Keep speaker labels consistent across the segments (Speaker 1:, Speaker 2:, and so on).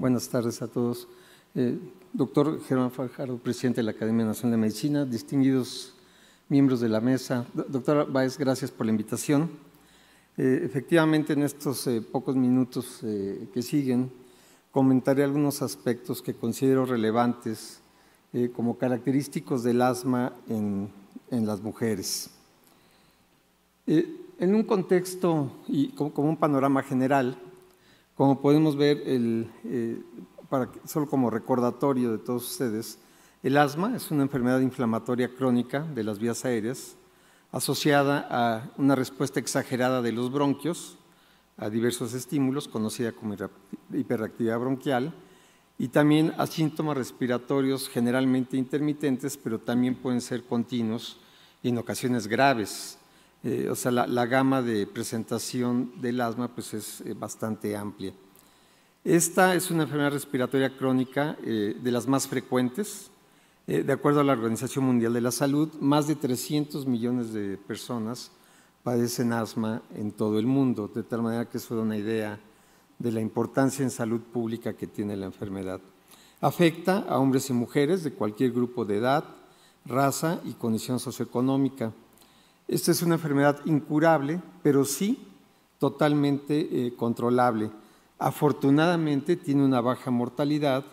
Speaker 1: Buenas tardes a todos. Eh, doctor Germán Fajardo, presidente de la Academia Nacional de Medicina, distinguidos miembros de la mesa. Doctora Báez, gracias por la invitación. Eh, efectivamente, en estos eh, pocos minutos que siguen, comentaré algunos aspectos que considero relevantes como característicos del asma en, las mujeres. en un contexto y como un panorama general, como podemos ver, eh, solo como recordatorio de todos ustedes, el asma es una enfermedad inflamatoria crónica de las vías aéreas asociada a una respuesta exagerada de los bronquios a diversos estímulos, conocida como hiperactividad bronquial, y también a síntomas respiratorios generalmente intermitentes, pero también pueden ser continuos y en ocasiones graves, eh, o sea, la, gama de presentación del asma pues es eh, bastante amplia. Esta es una enfermedad respiratoria crónica eh, de las más frecuentes. de acuerdo a la Organización Mundial de la Salud, más de 300 millones de personas padecen asma en todo el mundo, de tal manera que eso da una idea de la importancia en salud pública que tiene la enfermedad. Afecta a hombres y mujeres de cualquier grupo de edad, raza y condición socioeconómica. Esta es una enfermedad incurable, pero sí totalmente eh, controlable. Afortunadamente tiene una baja mortalidad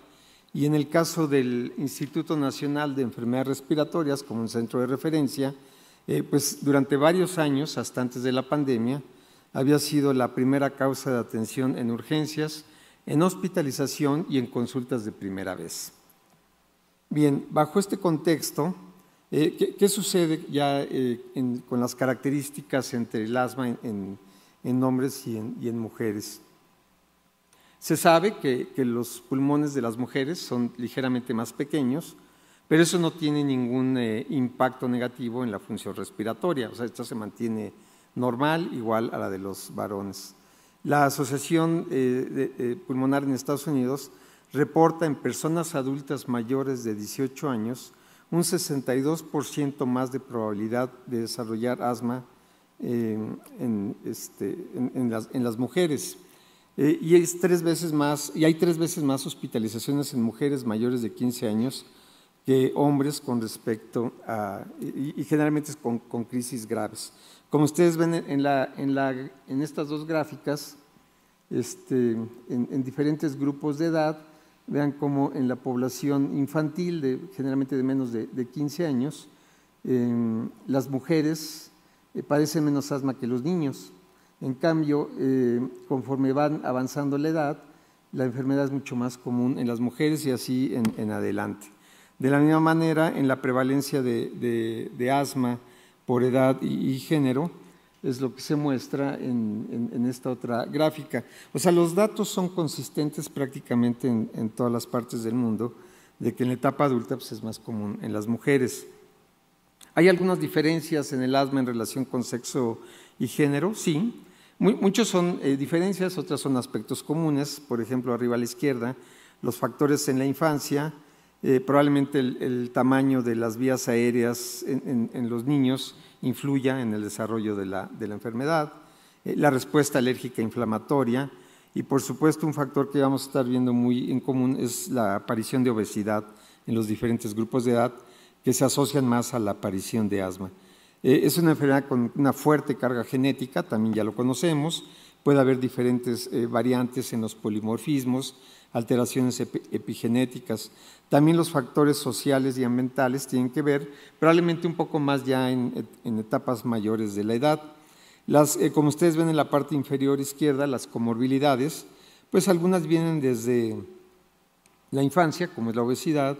Speaker 1: y en el caso del Instituto Nacional de Enfermedades Respiratorias como un centro de referencia, eh, pues durante varios años, hasta antes de la pandemia, había sido la primera causa de atención en urgencias, en hospitalización y en consultas de primera vez. Bien, bajo este contexto, eh, ¿qué, sucede ya eh, con las características entre el asma en, hombres y, en, mujeres? Se sabe que, los pulmones de las mujeres son ligeramente más pequeños, pero eso no tiene ningún eh, impacto negativo en la función respiratoria, o sea, esta se mantiene normal, igual a la de los varones. La Asociación Pulmonar en Estados Unidos reporta en personas adultas mayores de 18 años un 62% más de probabilidad de desarrollar asma eh, este, en, las, mujeres. Eh, y, es tres veces más, y hay tres veces más hospitalizaciones en mujeres mayores de 15 años que hombres con respecto a, y, generalmente con, crisis graves. Como ustedes ven en, estas dos gráficas, este, en diferentes grupos de edad, Vean cómo en la población infantil, generalmente de menos de, 15 años, em, las mujeres eh, padecen menos asma que los niños. En cambio, eh, conforme van avanzando la edad, la enfermedad es mucho más común en las mujeres y así en, adelante. De la misma manera, en la prevalencia de, asma por edad y género, es lo que se muestra en, esta otra gráfica. O sea, los datos son consistentes prácticamente en, todas las partes del mundo, de que en la etapa adulta pues, es más común en las mujeres. ¿Hay algunas diferencias en el asma en relación con sexo y género? Sí. muchos son eh, diferencias, otras son aspectos comunes. Por ejemplo, arriba a la izquierda, los factores en la infancia, eh, probablemente el, tamaño de las vías aéreas en, los niños influya en el desarrollo de la, enfermedad, eh, la respuesta alérgica inflamatoria y por supuesto un factor que vamos a estar viendo muy en común es la aparición de obesidad en los diferentes grupos de edad que se asocian más a la aparición de asma. Eh, es una enfermedad con una fuerte carga genética, también ya lo conocemos, Puede haber diferentes eh, variantes en los polimorfismos, alteraciones epigenéticas. También los factores sociales y ambientales tienen que ver, probablemente un poco más ya en, etapas mayores de la edad. Las, eh, como ustedes ven en la parte inferior izquierda, las comorbilidades, pues algunas vienen desde la infancia, como es la obesidad,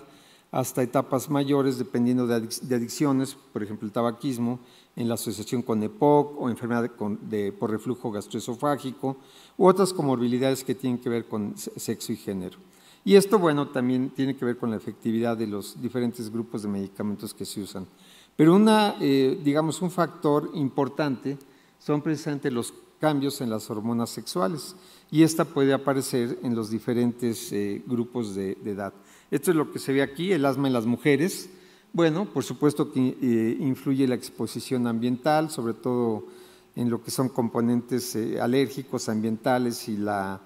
Speaker 1: hasta etapas mayores, dependiendo de, adicciones, por ejemplo el tabaquismo, en la asociación con EPOC o enfermedad de, por reflujo gastroesofágico u otras comorbilidades que tienen que ver con sexo y género. Y esto, bueno, también tiene que ver con la efectividad de los diferentes grupos de medicamentos que se usan. Pero una, eh, digamos, un factor importante son precisamente los cambios en las hormonas sexuales y esta puede aparecer en los diferentes eh, grupos de, edad. Esto es lo que se ve aquí, el asma en las mujeres. Bueno, por supuesto que eh, influye la exposición ambiental, sobre todo en lo que son componentes eh, alérgicos, ambientales y la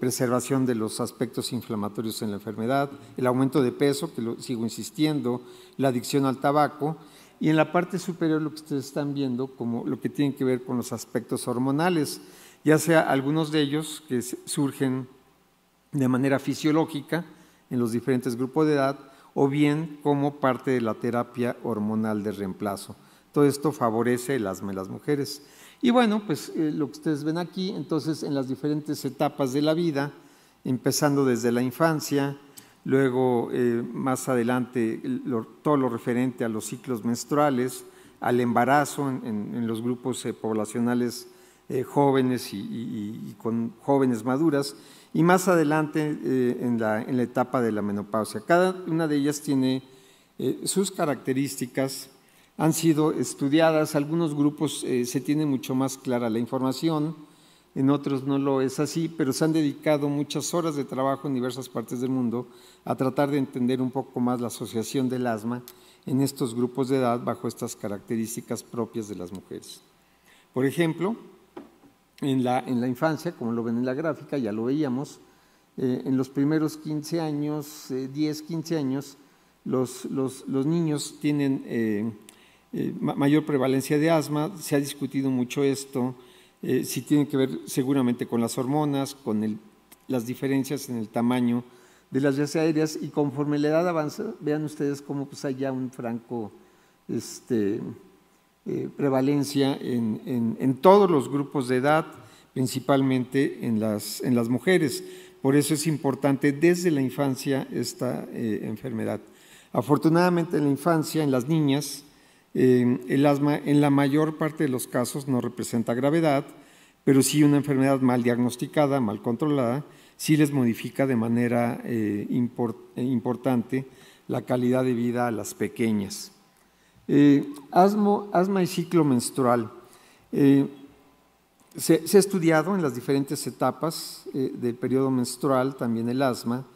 Speaker 1: preservación de los aspectos inflamatorios en la enfermedad, el aumento de peso, que lo sigo insistiendo, la adicción al tabaco y en la parte superior lo que ustedes están viendo como lo que tiene que ver con los aspectos hormonales, ya sea algunos de ellos que surgen de manera fisiológica en los diferentes grupos de edad o bien como parte de la terapia hormonal de reemplazo. Todo esto favorece el asma en las mujeres. Y bueno, pues eh, lo que ustedes ven aquí, entonces en las diferentes etapas de la vida, empezando desde la infancia, luego eh, más adelante todo lo referente a los ciclos menstruales, al embarazo en, los grupos eh, poblacionales eh, jóvenes y, con jóvenes maduras, y más adelante en, la, etapa de la menopausia. Cada una de ellas tiene sus características, han sido estudiadas, algunos grupos se tiene mucho más clara la información, en otros no lo es así, pero se han dedicado muchas horas de trabajo en diversas partes del mundo a tratar de entender un poco más la asociación del asma en estos grupos de edad bajo estas características propias de las mujeres. Por ejemplo, en la, infancia, como lo ven en la gráfica, ya lo veíamos, eh, en los primeros 15 años, 10, eh, 15 años, los, niños tienen eh, mayor prevalencia de asma, se ha discutido mucho esto, eh, si tiene que ver seguramente con las hormonas, con las diferencias en el tamaño de las vías aéreas y conforme la edad avanza, vean ustedes cómo pues, hay ya un franco este, eh, prevalencia en, todos los grupos de edad, principalmente en las, mujeres. Por eso es importante desde la infancia esta eh, enfermedad. Afortunadamente en la infancia, en las niñas, el asma en la mayor parte de los casos no representa gravedad, pero sí una enfermedad mal diagnosticada, mal controlada, sí les modifica de manera eh, eh, importante la calidad de vida a las pequeñas. Eh, asma y ciclo menstrual. se, se, ha estudiado en las diferentes etapas del periodo menstrual también el asma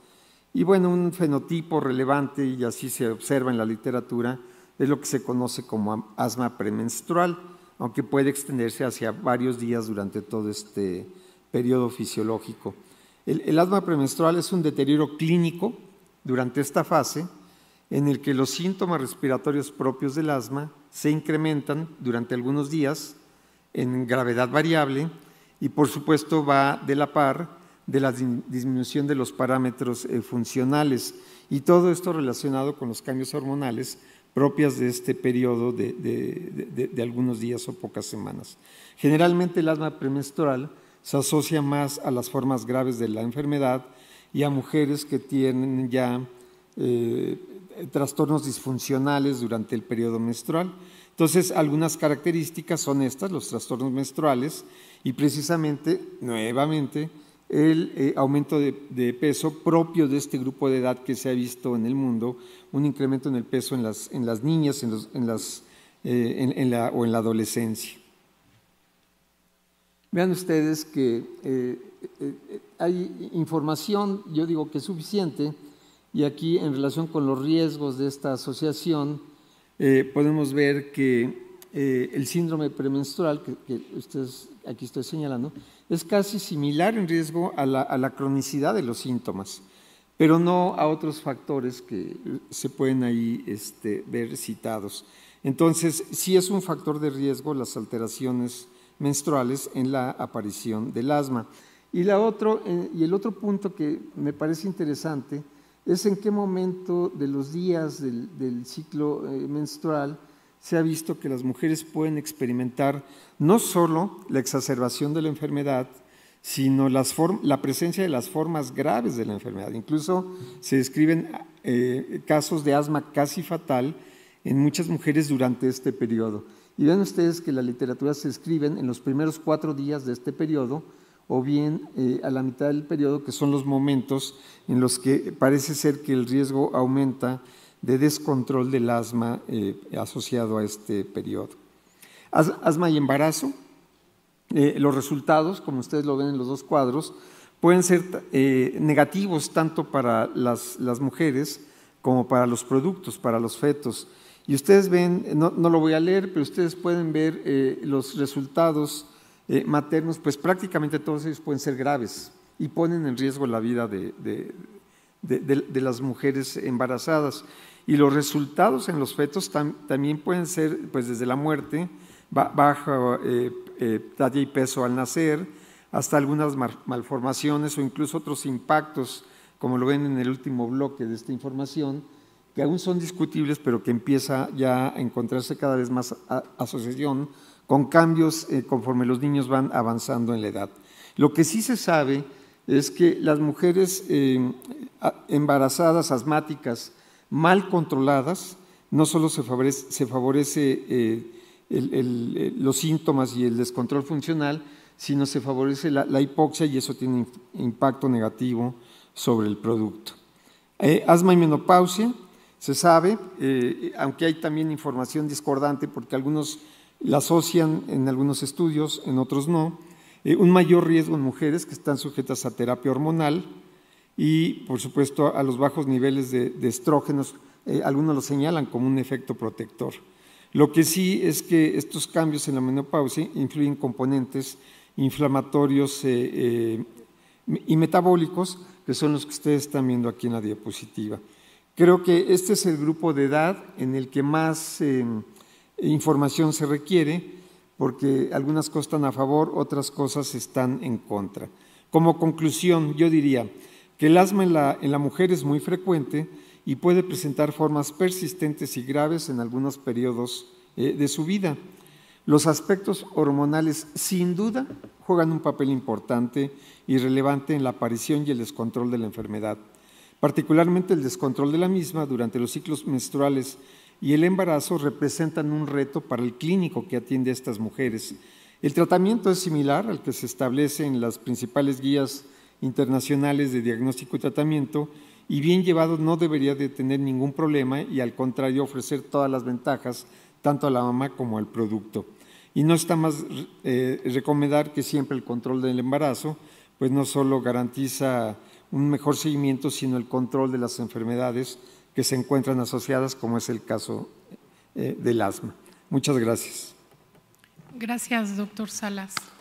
Speaker 1: y bueno, un fenotipo relevante, y así se observa en la literatura, es lo que se conoce como asma premenstrual, aunque puede extenderse hacia varios días durante todo este periodo fisiológico. El, el asma premenstrual es un deterioro clínico durante esta fase en el que los síntomas respiratorios propios del asma se incrementan durante algunos días en gravedad variable y por supuesto va de la par de la disminución de los parámetros eh, funcionales y todo esto relacionado con los cambios hormonales propias de este periodo de, algunos días o pocas semanas. Generalmente el asma premenstrual se asocia más a las formas graves de la enfermedad y a mujeres que tienen ya eh, trastornos disfuncionales durante el periodo menstrual. Entonces, algunas características son estas, los trastornos menstruales, y precisamente, nuevamente, el eh, aumento de, peso propio de este grupo de edad que se ha visto en el mundo, un incremento en el peso en las, en las niñas en las, eh, o en la adolescencia. Vean ustedes que eh, hay información, yo digo que es suficiente, y aquí en relación con los riesgos de esta asociación, podemos ver que eh, el síndrome premenstrual, que, ustedes, aquí estoy señalando, es casi similar en riesgo a la, cronicidad de los síntomas, pero no a otros factores que se pueden ahí este, ver citados. Entonces, sí es un factor de riesgo las alteraciones menstruales en la aparición del asma. Y, la otro, eh, y el otro punto que me parece interesante es en qué momento de los días del ciclo eh, menstrual se ha visto que las mujeres pueden experimentar no solo la exacerbación de la enfermedad, sino la presencia de las formas graves de la enfermedad. Incluso se describen eh, casos de asma casi fatal en muchas mujeres durante este periodo. Y ven ustedes que la literatura se escriben en los primeros cuatro días de este periodo o bien eh, a la mitad del periodo, que son los momentos en los que parece ser que el riesgo aumenta de descontrol del asma eh, asociado a este periodo. asma y embarazo. Eh, los resultados, como ustedes lo ven en los dos cuadros, pueden ser eh, negativos tanto para las, mujeres como para los productos, para los fetos. Y ustedes ven, no, lo voy a leer, pero ustedes pueden ver los resultados maternos, pues prácticamente todos ellos pueden ser graves y ponen en riesgo la vida de, las mujeres embarazadas y los resultados en los fetos también pueden ser, pues desde la muerte, baja eh, eh, talla y peso al nacer, hasta algunas malformaciones o incluso otros impactos, como lo ven en el último bloque de esta información, que aún son discutibles, pero que empieza ya a encontrarse cada vez más asociación con cambios eh, conforme los niños van avanzando en la edad. Lo que sí se sabe es que las mujeres embarazadas, asmáticas mal controladas, no solo se favorece, eh, eh, los síntomas y el descontrol funcional, sino se favorece la, hipoxia y eso tiene impacto negativo sobre el producto. Eh, asma y menopausia, se sabe, aunque hay también información discordante porque algunos la asocian en algunos estudios, en otros no, un mayor riesgo en mujeres que están sujetas a terapia hormonal, y, por supuesto, a los bajos niveles de, estrógenos. Eh, algunos lo señalan como un efecto protector. Lo que sí es que estos cambios en la menopausia influyen componentes inflamatorios eh, eh, y metabólicos, que son los que ustedes están viendo aquí en la diapositiva. Creo que este es el grupo de edad en el que más información se requiere, porque algunas cosas están a favor, otras cosas están en contra. Como conclusión, yo diría, el asma en la, en la mujer es muy frecuente y puede presentar formas persistentes y graves en algunos periodos eh, de su vida. Los aspectos hormonales sin duda juegan un papel importante y relevante en la aparición y el descontrol de la enfermedad, particularmente el descontrol de la misma durante los ciclos menstruales y el embarazo representan un reto para el clínico que atiende a estas mujeres. El tratamiento es similar al que se establece en las principales guías internacionales de diagnóstico y tratamiento y bien llevado no debería de tener ningún problema y al contrario ofrecer todas las ventajas tanto a la mamá como al producto. Y no está más eh, recomendar que siempre el control del embarazo, pues no solo garantiza un mejor seguimiento, sino el control de las enfermedades que se encuentran asociadas, como es el caso eh, del asma. Muchas gracias. Gracias, doctor Salas.